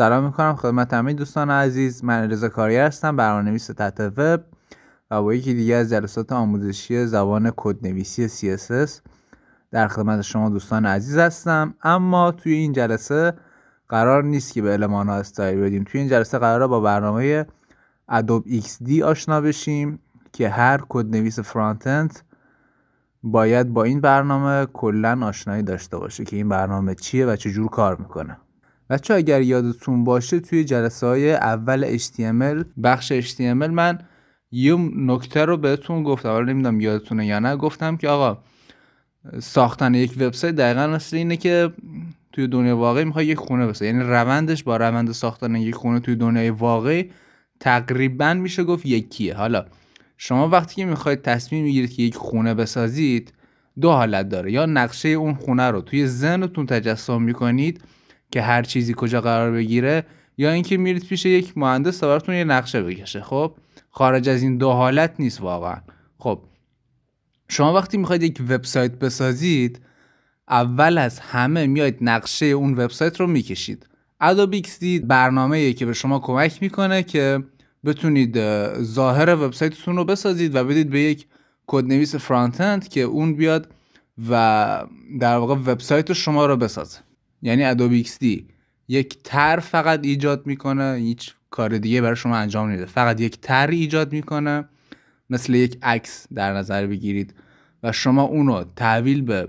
سلام میکنم خدمت همه دوستان عزیز من رضا کاری هستم برنامه‌نویس تحت وب و با یکی دیگه از جلسات آموزشی زبان کدنویسی CSS در خدمت شما دوستان عزیز هستم اما توی این جلسه قرار نیست که به علمان ها استایل بدیم توی این جلسه قرار با برنامه ادوب XD آشنا بشیم که هر کدنویس فرانت اند باید با این برنامه کلا آشنایی داشته باشه که این برنامه چیه و چجور کار میکنه بچه اگر یادتون باشه توی جلسه های اول HTML بخش HTML من یه نکته رو بهتون گفتم حالا نمیدونم یادتونه یا نه گفتم که آقا ساختن یک وبسایت دقیقا مثل اینه که توی دنیا واقعی میخوای یک خونه بسازی یعنی روندش با روند ساختن یک خونه توی دنیای واقعی تقریبا میشه گفت یکیه حالا شما وقتی که میخواید تصمیم میگیرید که یک خونه بسازید دو حالت داره یا نقشه اون خونه رو توی ذهنتون تجسم میکنید که هر چیزی کجا قرار بگیره یا اینکه میرید پیش یک مهندس تا براتون یه نقشه بکشه خب خارج از این دو حالت نیست واقعا خب شما وقتی میخواید یک وبسایت بسازید اول از همه میاید نقشه اون وبسایت رو میکشید ادوبی برنامه برنامه‌ایه که به شما کمک میکنه که بتونید ظاهر وبسایتتون رو بسازید و بدید به یک کدنویس فرانت که اون بیاد و در واقع وبسایت شما رو بسازه یعنی ادوب ایکس دی یک تر فقط ایجاد میکنه هیچ کار دیگه برای شما انجام نمیده فقط یک تر ایجاد میکنه مثل یک عکس در نظر بگیرید و شما اونو تحویل به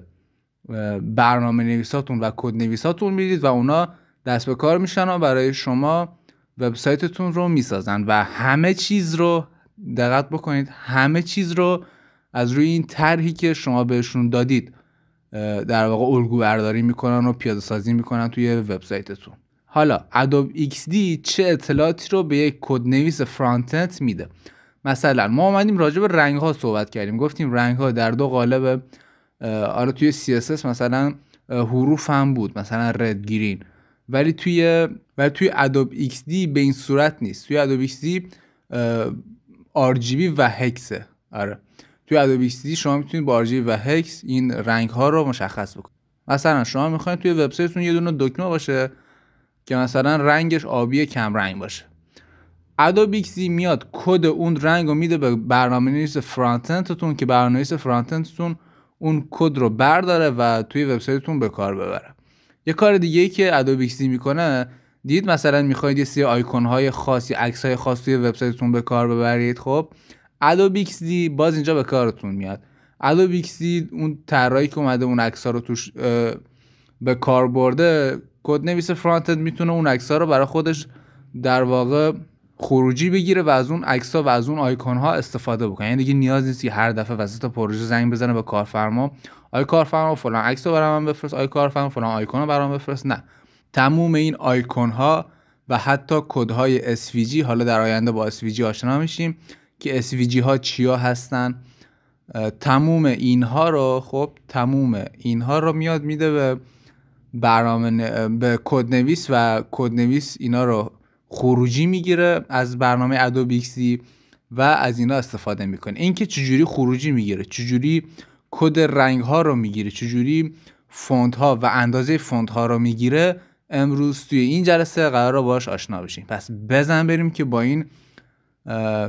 برنامه نویساتون و کد نویساتون میدید و اونا دست به کار میشن و برای شما وبسایتتون رو میسازن و همه چیز رو دقت بکنید همه چیز رو از روی این طرحی که شما بهشون دادید در واقع الگو برداری میکنن و پیاده سازی میکنن توی وبسایتتون حالا ادوب XD چه اطلاعاتی رو به یک نویس فرانت میده مثلا ما اومدیم راجع به رنگ ها صحبت کردیم گفتیم رنگ ها در دو قالب حالا آره توی CSS مثلا حروف هم بود مثلا رد گرین ولی توی ولی توی ادوب XD به این صورت نیست توی ادوب XD RGB و هکسه آره توی ادوبی دی شما میتونید با و هکس این رنگ ها رو مشخص بکنید مثلا شما میخواید توی وبسایتتون یه دونه دکمه باشه که مثلا رنگش آبی کم رنگ باشه سی میاد کد اون رنگ رو میده به برنامه نویس فرانتنتتون که برنامه نویس فرانتنتتون اون کد رو برداره و توی وبسایتتون به کار ببره یه کار دیگه ای که سی میکنه دید مثلا میخواید یه سری آیکون های خاصی عکس های خاص توی وبسایتتون به کار ببرید خب الو بیکس دی باز اینجا به کارتون میاد الو بیکس اون طرایی که اومده اون ها رو توش به کار برده کد نویس فرانت میتونه اون ها رو برای خودش در واقع خروجی بگیره و از اون ها و از اون آیکون ها استفاده بکنه یعنی دیگه نیاز نیست که هر دفعه وسط پروژه زنگ بزنه به کارفرما آی کارفرما فلان عکس رو برام بفرست آی کارفرما فلان آیکن رو برام بفرست نه تموم این آیکون ها و حتی کد های SVG حالا در آینده با SVG آشنا میشیم که SVG ها چیا هستن تموم اینها رو خب تموم اینها رو میاد میده به برنامه به کدنویس و کدنویس اینا رو خروجی میگیره از برنامه ادوبیکسی و از اینا استفاده میکنه اینکه چجوری خروجی میگیره چجوری کد رنگ ها رو میگیره چجوری فونت ها و اندازه فونت ها رو میگیره امروز توی این جلسه قرار رو باش آشنا بشیم پس بزن بریم که با این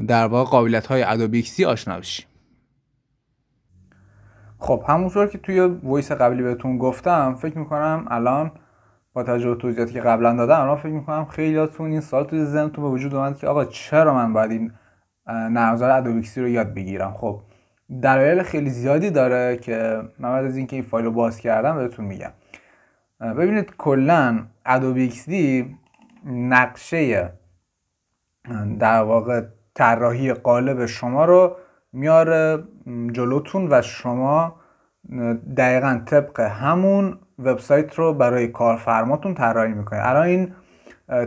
در واقع قابلیت های ادوبیکسی آشنا بشیم خب همونطور که توی ویس قبلی بهتون گفتم فکر میکنم الان با تجربه به توضیحاتی که قبلا دادم الان فکر میکنم خیلیاتون این سال توی ذهنتون به وجود اومد که آقا چرا من باید این نرمزار ادوبیکسی رو یاد بگیرم خب دلایل خیلی زیادی داره که من بعد از اینکه این فایل رو باز کردم بهتون میگم ببینید کلا ادوبیکسی نقشه در واقع طراحی قالب شما رو میاره جلوتون و شما دقیقا طبق همون وبسایت رو برای کارفرماتون طراحی میکنید الان این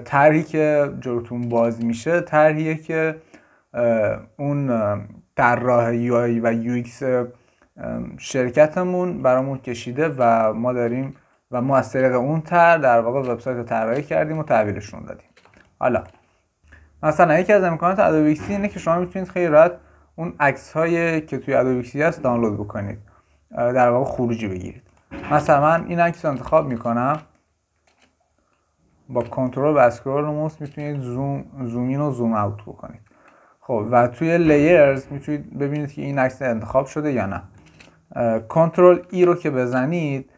طرحی که جلوتون باز میشه طرحیه که اون طراح UI و یو شرکتمون برامون کشیده و ما داریم و ما از طریق اون تر در واقع وبسایت رو طراحی کردیم و تحویلشون دادیم حالا مثلا یکی از امکانات ادوبیکسی اینه که شما میتونید خیلی راحت اون عکس هایی که توی ادوبیکسی هست دانلود بکنید در واقع خروجی بگیرید مثلا من این عکس رو انتخاب میکنم با کنترل و اسکرول موس میتونید زوم زومین و زوم اوت بکنید خب و توی لیرز میتونید ببینید که این عکس انتخاب شده یا نه کنترل ای رو که بزنید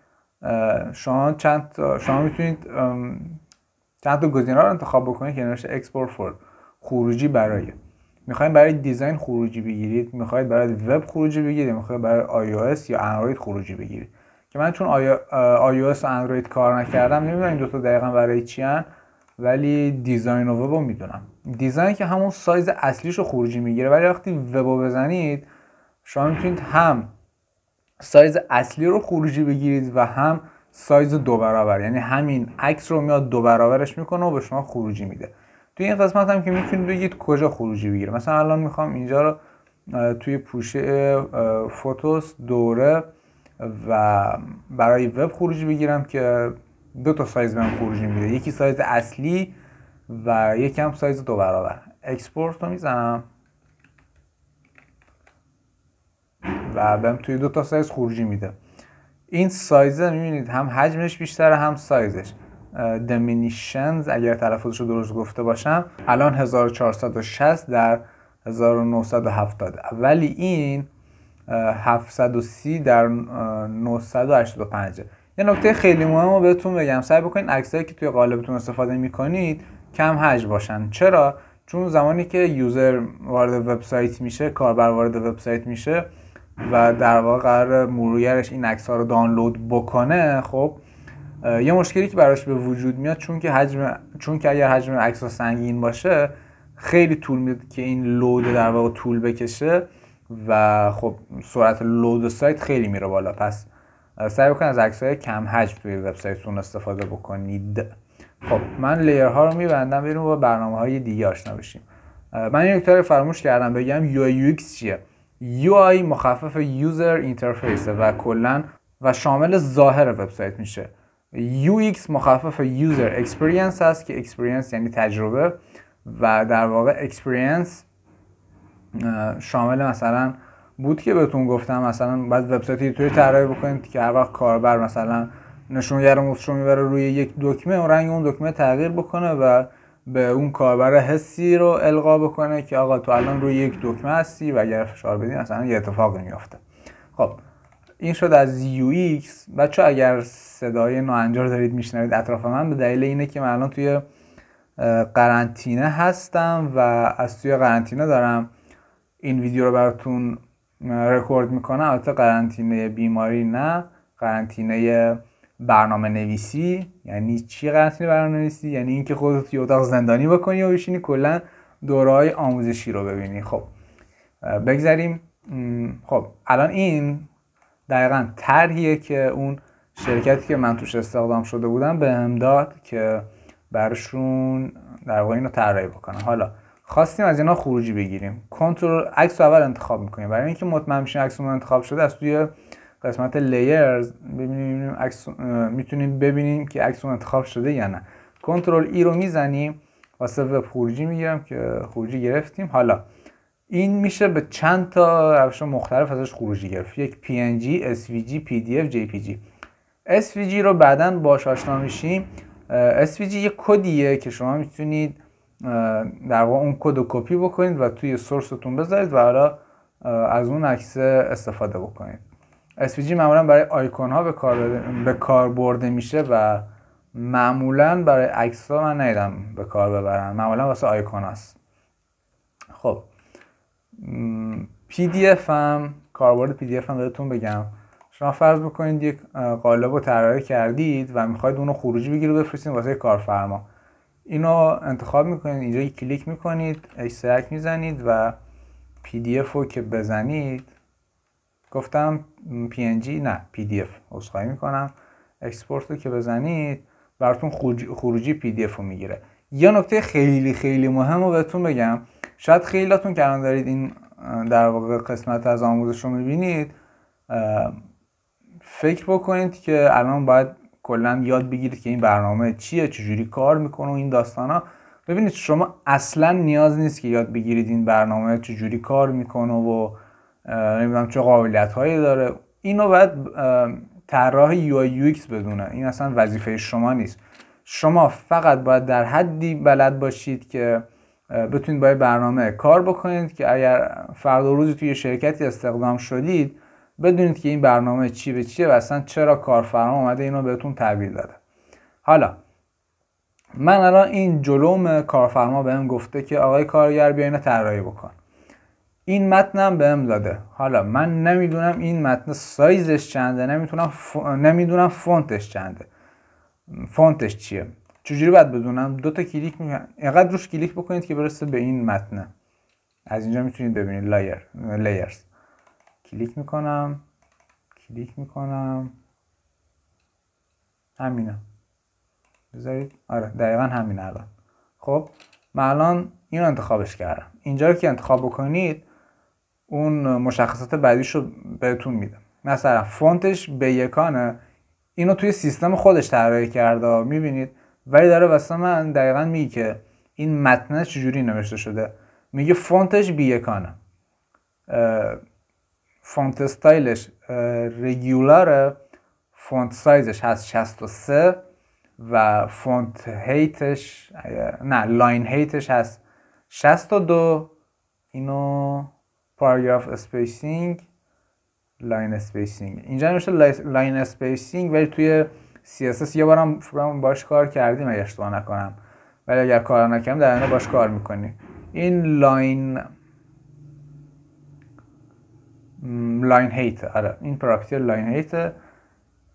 شما چند شما میتونید چند تا گزینه رو انتخاب بکنید که نوشته اکسپورت فور خروجی برای میخواین برای دیزاین خروجی بگیرید میخواید برای وب خروجی بگیرید میخواید برای آی یا اندروید خروجی بگیرید که من چون آی و اندروید کار نکردم نمیدونم این دوتا دقیقا برای چی هن ولی دیزاین و وب رو میدونم دیزاین که همون سایز اصلیش رو خروجی میگیره ولی وقتی وب بزنید شما میتونید هم سایز اصلی رو خروجی بگیرید و هم سایز دو برابر یعنی همین عکس رو میاد دو برابرش میکنه و به شما خروجی میده توی این قسمت هم که میتونید بگید کجا خروجی بگیره مثلا الان میخوام اینجا رو توی پوشه فوتوس دوره و برای وب خروجی بگیرم که دو تا سایز من خروجی میده یکی سایز اصلی و یکی هم سایز دو برابر اکسپورت رو میزنم و بهم توی دو تا سایز خروجی میده این سایزه میبینید هم حجمش بیشتره هم سایزش دمینیشنز اگر تلفظش رو درست گفته باشم الان 1460 در 1970 ولی این 730 در 985 یه نکته خیلی مهم رو بهتون بگم سعی بکنید عکسایی که توی قالبتون استفاده میکنید کم هج باشن چرا چون زمانی که یوزر وارد وبسایت میشه کاربر وارد وبسایت میشه و در واقع قرار مرورگرش این عکس ها رو دانلود بکنه خب یه مشکلی که براش به وجود میاد چون که حجم چون که اگر حجم عکس سنگین باشه خیلی طول میده که این لود در واقع طول بکشه و خب سرعت لود سایت خیلی میره بالا پس سعی بکن از عکس های کم حجم توی وبسایتتون استفاده بکنید خب من ها رو میبندم بریم با برنامه های دیگه آشنا بشیم من یک نکته فراموش کردم بگم UI UX چیه UI مخفف یوزر اینترفیسه و کلا و شامل ظاهر وبسایت میشه UX مخفف User Experience هست که Experience یعنی تجربه و در واقع Experience شامل مثلا بود که بهتون گفتم مثلا بعد وبسایت توی طراحی بکنید که هر وقت کاربر مثلا نشونگر موس رو میبره روی یک دکمه اون رنگ اون دکمه تغییر بکنه و به اون کاربر حسی رو القا بکنه که آقا تو الان روی یک دکمه هستی و اگر فشار بدی مثلا یه اتفاقی میفته خب این شد از UX بچه اگر صدای نوانجار دارید میشنوید اطراف من به دلیل اینه که من الان توی قرنطینه هستم و از توی قرنطینه دارم این ویدیو رو براتون رکورد میکنم البته قرنطینه بیماری نه قرنطینه برنامه نویسی یعنی چی قرنطینه برنامه نویسی یعنی اینکه خودت توی اتاق زندانی بکنی و بشینی کلا دورهای آموزشی رو ببینی خب بگذریم خب الان این دقیقا طرحیه که اون شرکتی که من توش استخدام شده بودم به هم داد که برشون در واقع اینو طراحی بکنم حالا خواستیم از اینا خروجی بگیریم کنترل عکس اول انتخاب میکنیم برای اینکه مطمئن بشیم عکسمون انتخاب شده از توی قسمت لیرز ببینیم عکس میتونیم ببینیم که عکسمون انتخاب شده یا نه کنترل ای e رو میزنیم واسه وب خروجی میگیرم که خروجی گرفتیم حالا این میشه به چند تا روش مختلف ازش خروجی گرفت یک PNG, SVG, PDF, JPG SVG رو بعدا باش آشنا میشیم SVG یه کدیه که شما میتونید در واقع اون کد رو کپی بکنید و توی سورستون بذارید و حالا از اون عکس استفاده بکنید SVG معمولا برای آیکون ها به کار, برده میشه و معمولا برای عکس ها من نیدم به کار ببرن معمولا واسه آیکون هست خب پی دی اف هم کاربرد پی دی اف هم بهتون بگم شما فرض بکنید یک قالب رو طراحی کردید و میخواید اونو خروجی بگیرید و بفرستید واسه کارفرما اینو انتخاب میکنید اینجا یک کلیک میکنید سرک میزنید و پی دی اف رو که بزنید گفتم پی جی نه پی دی اف میکنم اکسپورت رو که بزنید براتون خروجی پی دی اف رو میگیره یه نکته خیلی خیلی مهم رو بهتون بگم شاید خیلیاتون که الان دارید این در واقع قسمت از آموزش رو میبینید فکر بکنید که الان باید کلا یاد بگیرید که این برنامه چیه چجوری کار میکنه و این داستان ها ببینید شما اصلا نیاز نیست که یاد بگیرید این برنامه چجوری کار میکنه و نمیدونم چه قابلیت هایی داره اینو باید طراح یو آی بدونه این اصلا وظیفه شما نیست شما فقط باید در حدی بلد باشید که بتونید با برنامه کار بکنید که اگر فردا روزی توی شرکتی استخدام شدید بدونید که این برنامه چی به چیه و اصلا چرا کارفرما اومده اینو بهتون تحویل داده حالا من الان این جلوم کارفرما بهم گفته که آقای کارگر بیا اینو طراحی بکن این متنم بهم داده حالا من نمیدونم این متن سایزش چنده نمیدونم نمیدونم فونتش چنده فونتش چیه چجوری باید بدونم دو تا کلیک میکنم اینقدر روش کلیک بکنید که برسه به این متنه از اینجا میتونید ببینید لایر لایرز کلیک میکنم کلیک میکنم همینه بذارید آره دقیقا همین الان خب من الان این انتخابش کردم اینجا رو که انتخاب بکنید اون مشخصات بعدیش رو بهتون میده مثلا فونتش به یکانه اینو توی سیستم خودش طراحی کرده میبینید ولی داره واسه من دقیقا میگه که این متن چجوری نوشته شده میگه فونتش بیکانه فونت ستایلش رگیولاره فونت سایزش هست 63 و فونت هیتش نه لاین هیتش هست 62 اینو پاراگراف اسپیسینگ لاین اسپیسینگ اینجا نوشته لاین اسپیسینگ ولی توی CSS یه بارم باش کار کردیم اگه اشتباه نکنم ولی اگر کار نکنم در اینه باش کار میکنیم این لاین لاین هیت آره این پراپرتی لاین هیت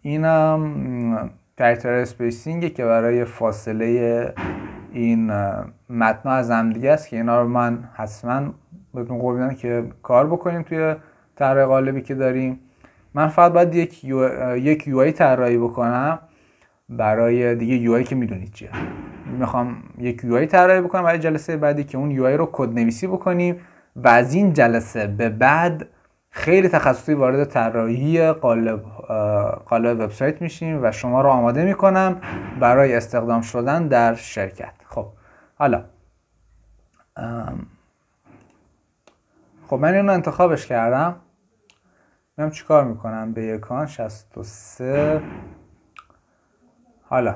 اینم تایتر اسپیسینگ که برای فاصله این متن از هم دیگه است که اینا رو من حتما بهتون قول که کار بکنیم توی طرح قالبی که داریم من فقط باید یک یو یک یو بکنم برای دیگه یو که میدونید چیه میخوام یک یو آی طراحی بکنم برای جلسه بعدی که اون یو رو کد نویسی بکنیم و از این جلسه به بعد خیلی تخصصی وارد طراحی قالب قالب وبسایت میشیم و شما رو آماده میکنم برای استخدام شدن در شرکت خب حالا خب من اینو انتخابش کردم هم چیکار میکنم به یکان سه حالا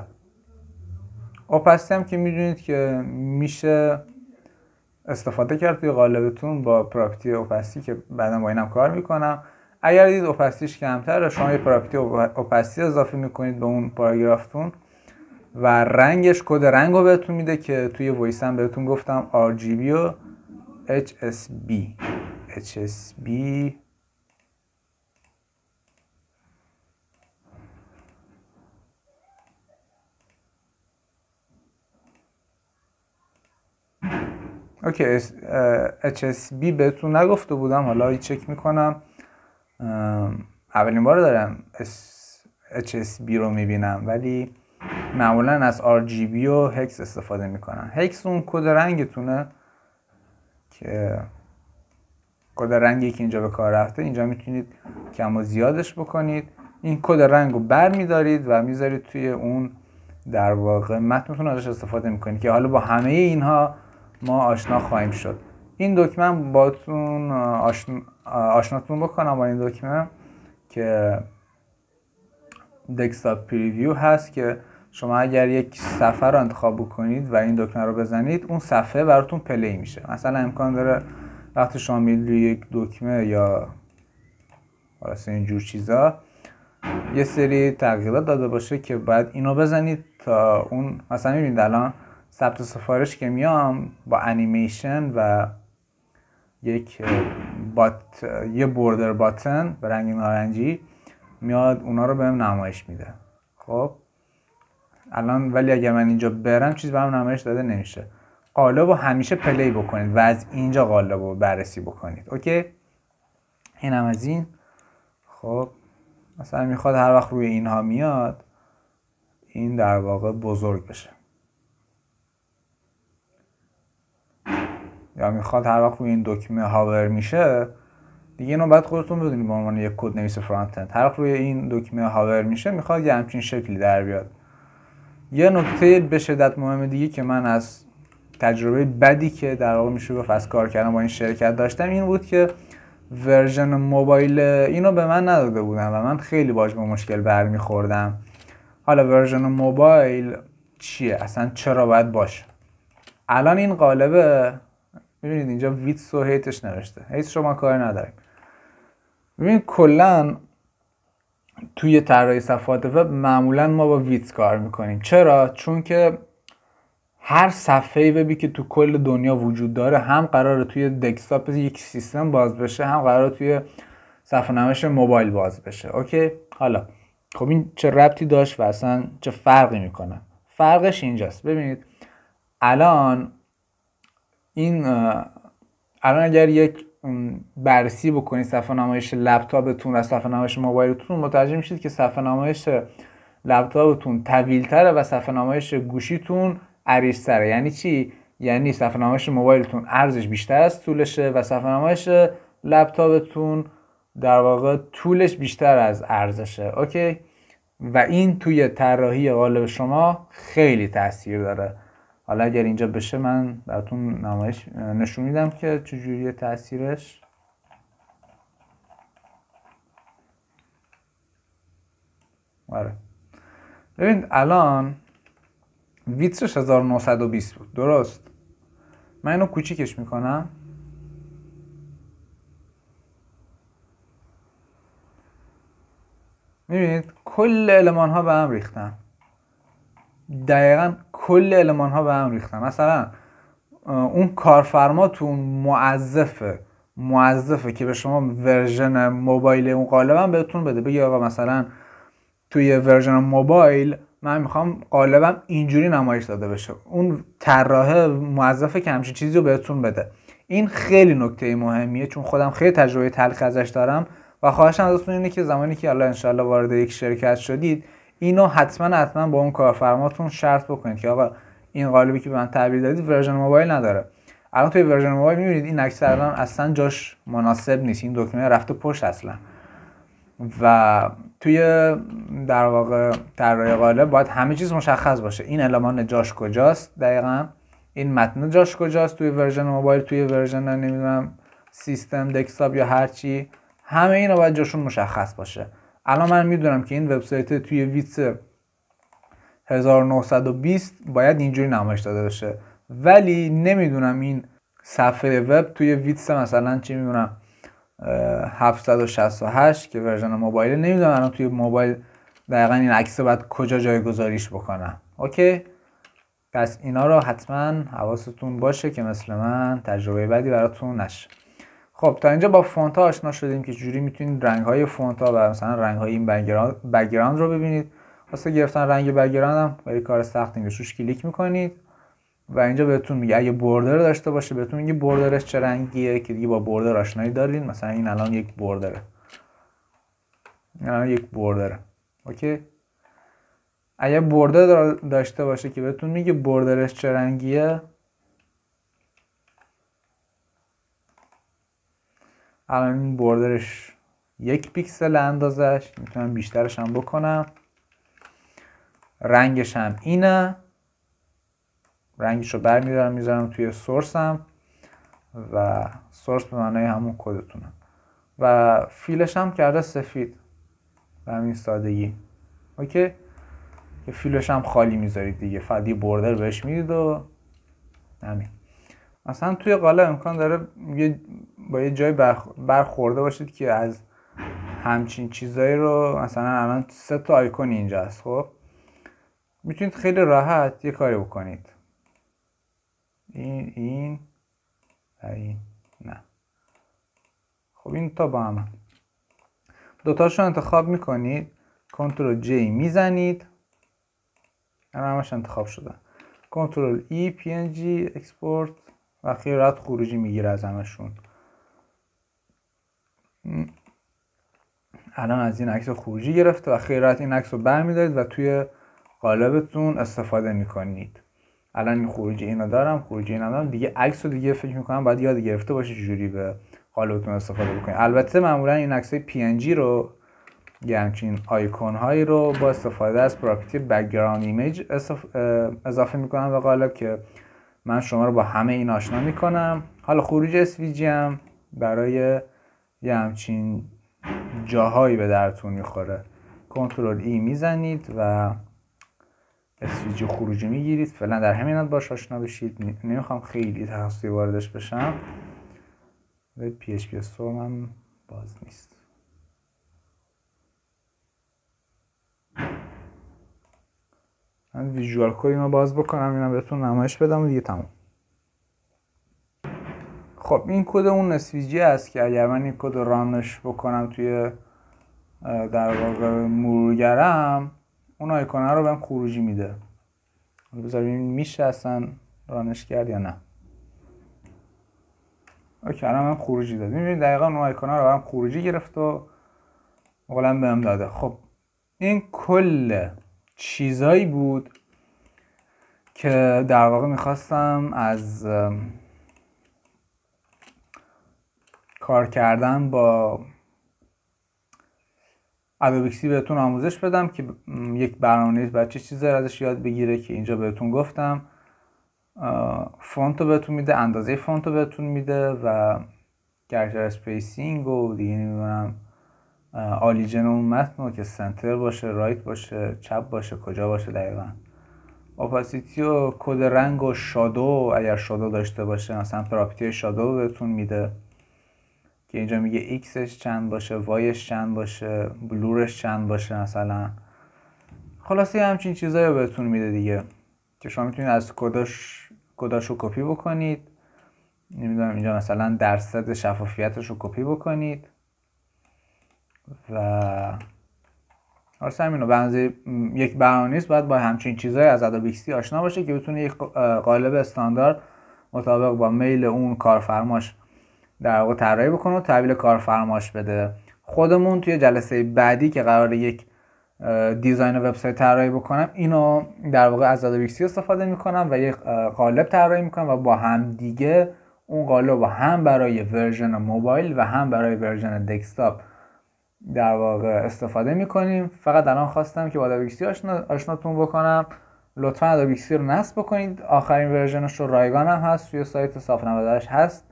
اوپستی هم که میدونید که میشه استفاده کرد توی غالبتون با پراپتی اوپستی که بعدا با اینم کار میکنم اگر دید اوپستیش کمتر شما یه پراپتی اوپستی اضافه میکنید به اون پاراگرافتون و رنگش کد رنگ رو بهتون میده که توی ویس هم بهتون گفتم RGB و HSB HSB اوکی HSB بهتون نگفته بودم حالا چک میکنم اولین بار دارم HSB رو میبینم ولی معمولا از RGB و هکس استفاده میکنم. هکس اون کد رنگتونه که کد رنگی که اینجا به کار رفته اینجا میتونید کم و زیادش بکنید این کد رنگ رو بر میدارید و میذارید توی اون در واقع متنتون ازش استفاده میکنید که حالا با همه اینها ما آشنا خواهیم شد این دکمه باتون آشن... آشناتون بکنم با این دکمه که دکستاپ پریویو هست که شما اگر یک صفحه رو انتخاب بکنید و این دکمه رو بزنید اون صفحه براتون پلی میشه مثلا امکان داره وقتی شما میلی یک دکمه یا سه اینجور چیزا یه سری تغییرات داده باشه که باید اینو بزنید تا اون مثلا میبینید الان ثبت سفارش که میام با انیمیشن و یک بات یه بوردر باتن به رنگ نارنجی میاد اونا رو بهم نمایش میده خب الان ولی اگر من اینجا برم چیز هم نمایش داده نمیشه قالب رو همیشه پلی بکنید و از اینجا قالب بررسی بکنید اوکی این از این خب مثلا میخواد هر وقت روی اینها میاد این در واقع بزرگ بشه یا میخواد هر وقت روی این دکمه هاور میشه دیگه اینو باید خودتون بدونید به عنوان یک کد نویس فرانت اند هر وقت روی این دکمه هاور میشه میخواد یه همچین شکلی در بیاد یه نکته به شدت مهم دیگه که من از تجربه بدی که در واقع میشه گفت کار کردم با این شرکت داشتم این بود که ورژن موبایل اینو به من نداده بودن و من خیلی باج به مشکل برمیخوردم حالا ورژن موبایل چیه اصلا چرا باید باشه الان این قالبه می‌بینید اینجا ویتس و هیتش نوشته هیت شما کار نداریم ببینید کلا توی طراحی صفحات وب معمولا ما با ویتس کار میکنیم چرا چون که هر صفحه وبی که تو کل دنیا وجود داره هم قراره توی دسکتاپ یک سیستم باز بشه هم قراره توی صفحه نمایش موبایل باز بشه اوکی حالا خب این چه ربطی داشت و اصلا چه فرقی میکنه فرقش اینجاست ببینید الان این الان اگر یک بررسی بکنید صفحه نمایش لپتاپتون و صفحه نمایش موبایلتون متوجه میشید که صفحه نمایش لپتاپتون طویلتره و صفحه نمایش گوشیتون عریضتره یعنی چی یعنی صفحه نمایش موبایلتون ارزش بیشتر از طولشه و صفحه نمایش لپتاپتون در واقع طولش بیشتر از ارزشه اوکی و این توی طراحی قالب شما خیلی تاثیر داره حالا اگر اینجا بشه من براتون نمایش نشون میدم که چجوری تاثیرش آره ببین الان ویترش 1920 بود درست من اینو کوچیکش میکنم میبینید کل علمان ها به هم ریختن دقیقا کل علمان ها به هم ریختن مثلا اون کارفرماتون معذفه معذفه که به شما ورژن موبایل اون هم بهتون بده بگی آقا مثلا توی ورژن موبایل من میخوام غالبا اینجوری نمایش داده بشه اون طراح معذفه که همچین چیزی رو بهتون بده این خیلی نکته مهمیه چون خودم خیلی تجربه تلخ ازش دارم و خواهشم ازتون اینه که زمانی که الله انشالله وارد یک شرکت شدید اینو حتما حتما با اون کارفرماتون شرط بکنید که آقا این قالبی که به من تعبیر دادید ورژن موبایل نداره الان توی ورژن موبایل میبینید این عکس اصلا جاش مناسب نیست این دکمه رفته پشت اصلا و توی در واقع طراحی قالب باید همه چیز مشخص باشه این المان جاش کجاست دقیقا این متن جاش کجاست توی ورژن موبایل توی ورژن نمیدونم سیستم دکساب یا هر چی همه اینا باید جاشون مشخص باشه الان من میدونم که این وبسایت توی ویتس 1920 باید اینجوری نمایش داده باشه ولی نمیدونم این صفحه وب توی ویتس مثلا چی میدونم 768 که ورژن موبایل نمیدونم الان توی موبایل دقیقا این عکس باید کجا جایگذاریش بکنم اوکی پس اینا رو حتما حواستون باشه که مثل من تجربه بدی براتون نشه خب تا اینجا با فونت ها آشنا شدیم که جوری میتونید رنگ های فونت ها و مثلا رنگ های این بگراند رو ببینید واسه گرفتن رنگ بگراند هم برای کار سخت اینجا شوش کلیک میکنید و اینجا بهتون میگه اگه بردر داشته باشه بهتون میگه بردرش چه رنگیه که دیگه با بردر آشنایی دارین مثلا این الان یک بردره این الان یک بردره اوکی اگه بردر داشته باشه که بهتون میگه بردرش چه رنگیه الان این بردرش یک پیکسل اندازش میتونم بیشترش هم بکنم رنگش هم اینه رنگش رو برمیدارم میذارم توی سورسم و سورس به معنای همون کدتونه و فیلش هم کرده سفید به همین سادگی اوکی که فیلش هم خالی میذارید دیگه فدی بردر بهش میدید و همین اصلا توی قالب امکان داره یه با یه جای برخورده باشید که از همچین چیزایی رو مثلا الان سه تا آیکون اینجا هست خب میتونید خیلی راحت یه کاری بکنید این این و این نه خب این تا با هم دوتاشون انتخاب میکنید کنترل J میزنید الان همش انتخاب شده کنترل ای E جی اکسپورت و راحت خروجی میگیره از همشون الان از این عکس خروجی گرفته و خیلی راحت این عکس رو برمیدارید و توی قالبتون استفاده میکنید الان این خروجی اینو دارم خروجی اینو دارم دیگه عکس رو دیگه فکر میکنم باید یاد گرفته باشه جوری به قالبتون استفاده بکنید البته معمولا این عکس های PNG رو یا همچین آیکون هایی رو با استفاده از پراپرتی بکگراند ایمیج اضافه میکنم و قالب که من شما رو با همه این آشنا میکنم حالا خروج SVG هم برای یه همچین جاهایی به درتون میخوره کنترل ای میزنید و اسویج خروجی میگیرید فعلا در همین حد باش آشنا بشید نمیخوام خیلی تخصصی واردش بشم و پی اچ پی باز نیست من ویژوال کد اینو باز بکنم اینم بهتون نمایش بدم و دیگه تموم خب این کد اون نسویجی است که اگر من این کد رو رانش بکنم توی در واقع مرورگرم اون ها رو بهم خروجی میده بذار ببینیم میشه اصلا رانش کرد یا نه اوکی الان من خروجی داد میبینید دقیقا اون ها رو بهم خروجی گرفت و قولم بهم داده خب این کل چیزایی بود که در واقع میخواستم از کار کردن با ادوبیکسی بهتون آموزش بدم که یک برنامه نیست بچه چیزی ازش یاد بگیره که اینجا بهتون گفتم فونت رو بهتون میده اندازه فونت رو بهتون میده و کرکتر سپیسینگ و دیگه نمیدونم آلیجن اون متن رو که سنتر باشه رایت باشه چپ باشه کجا باشه دقیقا اپاسیتی و کد رنگ و شادو اگر شادو داشته باشه مثلا پراپیتی شادو بهتون میده که اینجا میگه ایکسش چند باشه وایش چند باشه بلورش چند باشه مثلا خلاصه همچین چیزایی بهتون میده دیگه که شما میتونید از کداش کداشو کپی بکنید نمیدونم اینجا مثلا درصد شفافیتش رو کپی بکنید و آرسه همینو بنزی یک برنامه نیست باید با همچین چیزهایی از ادابیکسی آشنا باشه که بتونه یک قالب استاندارد مطابق با میل اون کارفرماش در واقع طراحی بکنه و تحویل کارفرماش بده خودمون توی جلسه بعدی که قرار یک دیزاین وبسایت طراحی بکنم اینو در واقع از ادوبیکسی استفاده میکنم و یک قالب طراحی میکنم و با هم دیگه اون قالب هم برای ورژن موبایل و هم برای ورژن دسکتاپ در واقع استفاده میکنیم فقط الان خواستم که با ادوبیکسی آشناتون بکنم لطفا ادوبیکسی رو نصب بکنید آخرین ورژنش رو رایگان هم هست توی سایت صاف 98 هست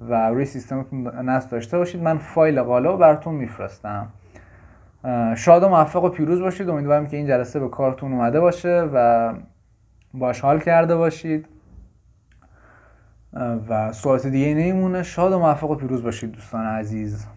و روی سیستمتون نصب داشته باشید من فایل قالب براتون میفرستم شاد و موفق و پیروز باشید امیدوارم که این جلسه به کارتون اومده باشه و باش حال کرده باشید و سوالات دیگه نیمونه شاد و موفق و پیروز باشید دوستان عزیز